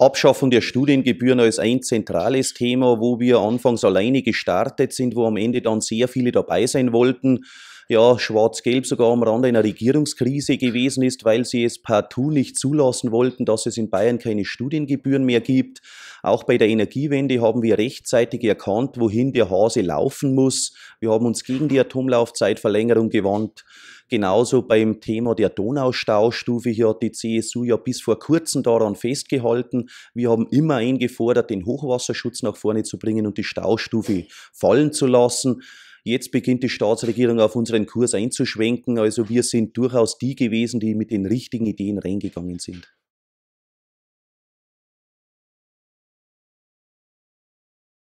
Abschaffung der Studiengebühren als ein zentrales Thema, wo wir anfangs alleine gestartet sind, wo am Ende dann sehr viele dabei sein wollten ja, schwarz-gelb sogar am Rande einer Regierungskrise gewesen ist, weil sie es partout nicht zulassen wollten, dass es in Bayern keine Studiengebühren mehr gibt. Auch bei der Energiewende haben wir rechtzeitig erkannt, wohin der Hase laufen muss. Wir haben uns gegen die Atomlaufzeitverlängerung gewandt. Genauso beim Thema der Donaustaustufe. Hier hat die CSU ja bis vor kurzem daran festgehalten. Wir haben immer eingefordert, den Hochwasserschutz nach vorne zu bringen und die Staustufe fallen zu lassen. Jetzt beginnt die Staatsregierung auf unseren Kurs einzuschwenken. Also wir sind durchaus die gewesen, die mit den richtigen Ideen reingegangen sind.